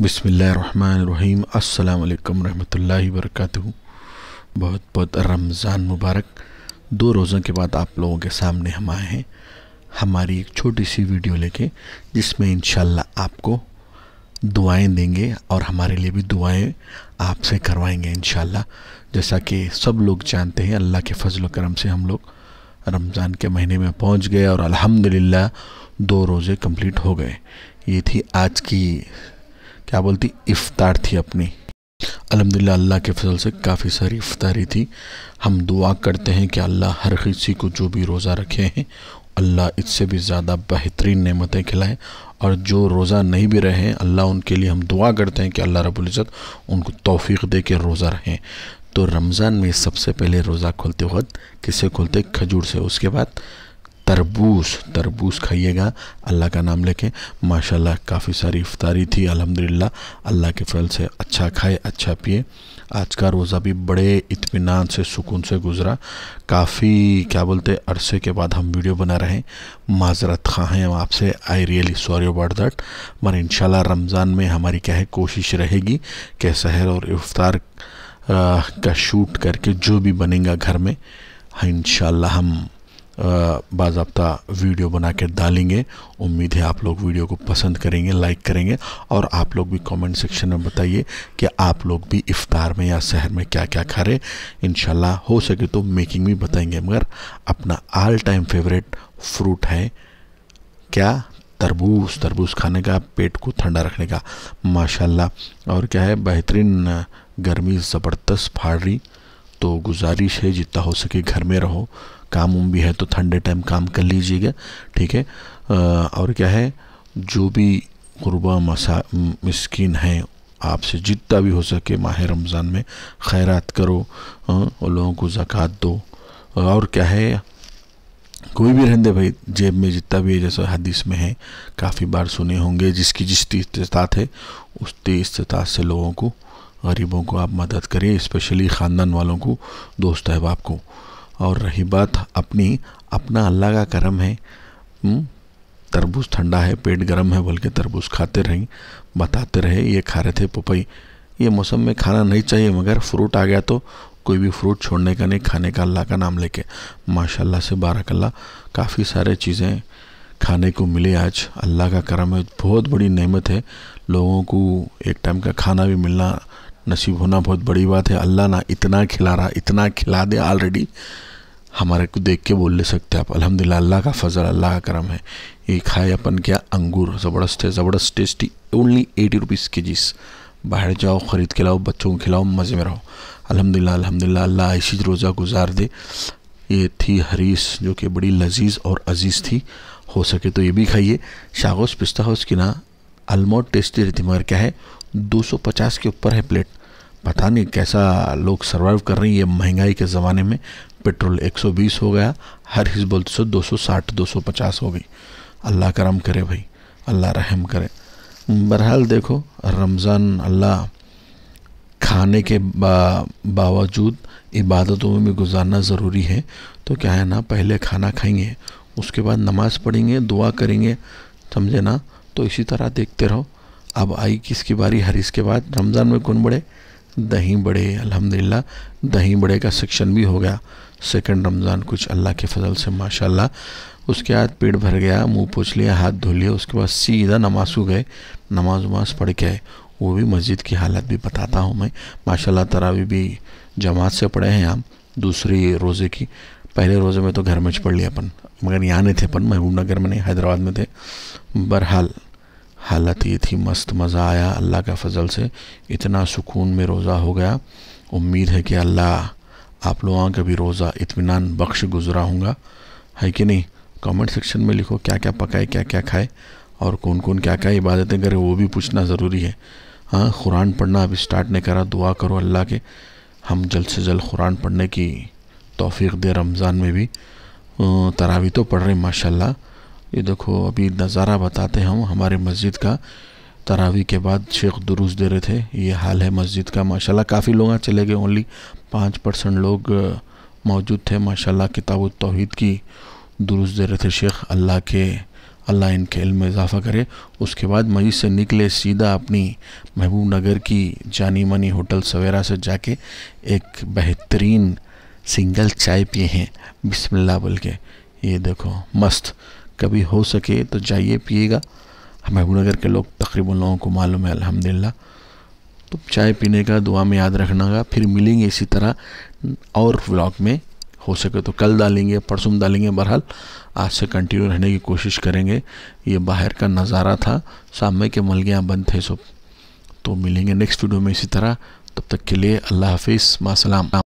बसमीम् अल्लाम रहमतुल्लाहि वरकatuhu बहुत बहुत रमज़ान मुबारक दो रोज़ों के बाद आप लोगों के सामने हम आए हैं हमारी एक छोटी सी वीडियो लेके जिसमें इन आपको दुआएं देंगे और हमारे लिए भी दुआएं आपसे करवाएंगे इन जैसा कि सब लोग जानते हैं अल्लाह के फजल करम से हम लोग रमज़ान के महीने में पहुँच गए और अलहमदिल्ला दो रोज़े कम्प्लीट हो गए ये थी आज की क्या बोलती इफ्तार थी अपनी अलहमदिल्ला अल्लाह के फजल से काफ़ी सारी इफ्तारी थी हम दुआ करते हैं कि अल्लाह हर किसी को जो भी रोज़ा रखे हैं अल्लाह इससे भी ज़्यादा बेहतरीन नेमतें खिलाएं और जो रोज़ा नहीं भी रहें अल्लाह उनके लिए हम दुआ करते हैं कि अल्लाह रबुल्ज़त उनको तोफ़ी दे के रोज़ा रहें तो रमज़ान में सबसे पहले रोज़ा खोलते वक्त किसे खोलते खजूर से उसके बाद तरबूज तरबूज खाइएगा अल्लाह का नाम लेके माशाल्लाह काफ़ी सारी इफ्तारी थी अल्हम्दुलिल्लाह अल्लाह के फल से अच्छा खाए अच्छा पिए आज का रोज़ा भी बड़े इत्मीनान से सुकून से गुज़रा काफ़ी क्या बोलते अरसे के बाद हम वीडियो बना रहे हैं माजरत खां हैं आपसे I really sorry about that मगर इन रमज़ान में हमारी क्या है कोशिश रहेगी कि सहर और इफ्तार का शूट करके जो भी बनेगा घर में हाँ, इन हम बाबा वीडियो बना के डालेंगे उम्मीद है आप लोग वीडियो को पसंद करेंगे लाइक करेंगे और आप लोग भी कमेंट सेक्शन में बताइए कि आप लोग भी इफ्तार में या शहर में क्या क्या खा रहे इन हो सके तो मेकिंग भी बताएंगे मगर अपना ऑल टाइम फेवरेट फ्रूट है क्या तरबूज तरबूज खाने का पेट को ठंडा रखने का माशाल्लाह और क्या है बेहतरीन गर्मी ज़बरदस्त फाड़ रही तो गुजारिश है जितना हो सके घर में रहो काम उम भी है तो ठंडे टाइम काम कर लीजिएगा ठीक है और क्या है जो भी गुरबा मसा मस्किन हैं आपसे जितना भी हो सके माह रमज़ान में खैरात करो और लोगों को ज़क़़त दो और क्या है कोई भी रहने भाई जेब में जितना भी जैसा हदीस में है काफ़ी बार सुने होंगे जिसकी जिसकी इस्तात है उस इस्तात से लोगों को गरीबों को आप मदद करें स्पेशली ख़ानदान वालों को दोस्त अहबाब को और रही बात अपनी अपना अल्लाह का करम है हम्म, तरबूज ठंडा है पेट गर्म है बोल के तरबूज खाते रहें बताते रहे ये खा रहे थे पपई ये मौसम में खाना नहीं चाहिए मगर फ्रूट आ गया तो कोई भी फ्रूट छोड़ने का नहीं खाने का अल्लाह का नाम लेके माशाल्लाह से बारकल्ला काफ़ी सारे चीज़ें खाने को मिले आज अल्लाह का करम है बहुत बड़ी नहमत है लोगों को एक टाइम का खाना भी मिलना नसीब होना बहुत बड़ी बात है अल्लाह ना इतना खिला रहा इतना खिला दे ऑलरेडी हमारे को देख के बोल ले सकते आप अलहमदिल्ला अल्लाह का फजल अल्लाह का करम है ये खाए अपन क्या अंगूर ज़बरदस्त है ज़बरदस्त टेस्टी ओनली एटी रुपीज़ के जीस बाहर जाओ ख़रीद के लाओ बच्चों को खिलाओ मज़े में रहो अलहमदिल्ला अलहमदिल्ला अल्लाह ऐसी रोज़ा गुजार दे ये थी हरीस जो कि बड़ी लजीज और अजीज़ थी हो सके तो ये भी खाइए शागोश पिस्ता हाउस की ना अलमोट टेस्टी रहती मगर क्या है 250 के ऊपर है प्लेट पता नहीं कैसा लोग सर्वाइव कर रहे हैं ये महंगाई के ज़माने में पेट्रोल 120 हो गया हर हिजबुल से 260 250 हो गई अल्लाह करम करे भाई अल्लाह रहम करे बहरहाल देखो रमज़ान अल्लाह खाने के बा, बावजूद इबादतों में भी गुजारना ज़रूरी है तो क्या है ना पहले खाना खाएंगे उसके बाद नमाज़ पढ़ेंगे दुआ करेंगे समझे ना तो इसी तरह देखते रहो अब आई किसकी बारी हरीस के बाद रमज़ान में कौन बढ़े दही बड़े अल्हम्दुलिल्लाह दही बड़े का सेक्शन भी हो गया सेकंड रमज़ान कुछ अल्लाह के फजल से माशाल्लाह उसके बाद पेट भर गया मुंह पोछ लिया हाथ धो लिया उसके बाद सीधा नमाज हो गए नमाज वमाज़ पढ़ के आए वो भी मस्जिद की हालत भी बताता हूँ मैं माशाला तरावी भी जमात से पढ़े हैं हम दूसरी रोज़े की पहले रोज़े में तो घर में पढ़ लिया अपन मगर यहाँ नहीं थे अपन महबूब नगर में नहीं हैदराबाद में थे बहरहाल हालत ये थी मस्त मज़ा आया अल्लाह का फजल से इतना सुकून में रोज़ा हो गया उम्मीद है कि अल्लाह आप लोगों का भी रोज़ा इतमान बख्श गुजरा होगा है कि नहीं कमेंट सेक्शन में लिखो क्या क्या पकाए क्या क्या खाए और कौन कौन क्या क्या इबादतें करे वो भी पूछना ज़रूरी है हाँ कुरान पढ़ना अभी स्टार्ट नहीं करा दुआ करो अल्लाह के हम जल्द से जल्द कुरान पढ़ने की तोफ़ी दे रमज़ान में भी तरावी तो पढ़ रहे माशाल्लाह ये देखो अभी नज़ारा बताते हम हमारे मस्जिद का तरावी के बाद शेख दुरुस्त दे रहे थे ये हाल है मस्जिद का माशाल्लाह काफ़ी लोग चले गए ओनली पाँच परसेंट लोग मौजूद थे माशाल्लाह किताब तोहहीद की दुरुस्त दे रहे थे शेख अल्लाह के अल्लाह इनके इल्म में इजाफ़ा करे उसके बाद मई से निकले सीधा अपनी महबूब नगर की जानी मानी होटल सवेरा से जाके एक बेहतरीन सिंगल चाय पिए हैं बिसमिल्ला बोल के ये देखो मस्त कभी हो सके तो जाइए पिएगा महबूब नगर के लोग तकरीबन लोगों को मालूम है अल्हम्दुलिल्लाह तो चाय पीने का दुआ में याद रखना का फिर मिलेंगे इसी तरह और व्लॉग में हो सके तो कल डालेंगे परसों में डालेंगे बहरहाल आज से कंटिन्यू रहने की कोशिश करेंगे ये बाहर का नज़ारा था सामने के मलगियाँ बंद थे सब तो मिलेंगे नेक्स्ट वीडियो में इसी तरह तब तक के लिए अल्लाह हाफिज़ सलाम